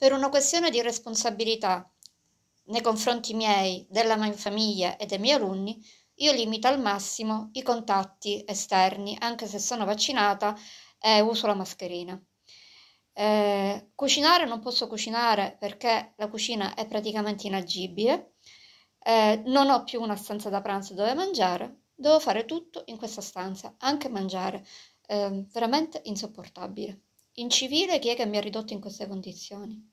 per una questione di responsabilità nei confronti miei, della mia famiglia e dei miei alunni, io limito al massimo i contatti esterni, anche se sono vaccinata e uso la mascherina. Eh, cucinare non posso cucinare perché la cucina è praticamente inagibile, eh, non ho più una stanza da pranzo dove mangiare, devo fare tutto in questa stanza, anche mangiare, eh, veramente insopportabile. In civile chi è che mi ha ridotto in queste condizioni?